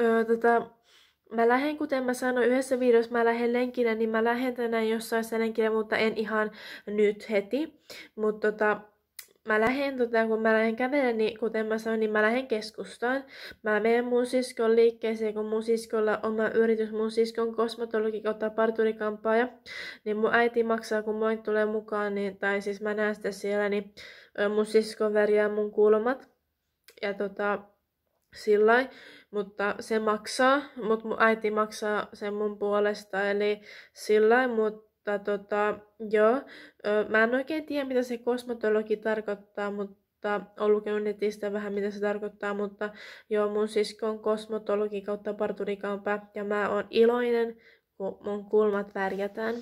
Öö, tota, mä lähden, kuten mä sanoin yhdessä videossa, mä lähden lenkillä, niin mä lähden tänään jossain se lenkillä, mutta en ihan nyt heti. Mutta tota, mä lähden, tota, kun mä lähden kävellä, niin kuten mä sanoin, niin mä lähden keskustaan. Mä menen mun siskon liikkeeseen, kun mun siskolla on oma yritys, mun siskon kosmetologi kautta parturikampaaja, niin mun äiti maksaa, kun moi tulee mukaan, niin, tai siis mä näen sitä siellä, niin mun siskon värjää mun kulmat. Ja tota, sillä mutta se maksaa, mutta mun äiti maksaa sen mun puolesta, eli sillä mutta tota, joo, mä en oikein tiedä, mitä se kosmetologi tarkoittaa, mutta olen lukenut netistä vähän, mitä se tarkoittaa, mutta joo, mun sisko on kosmotologi kautta parturikampä, ja mä oon iloinen, kun mun kulmat värjätään.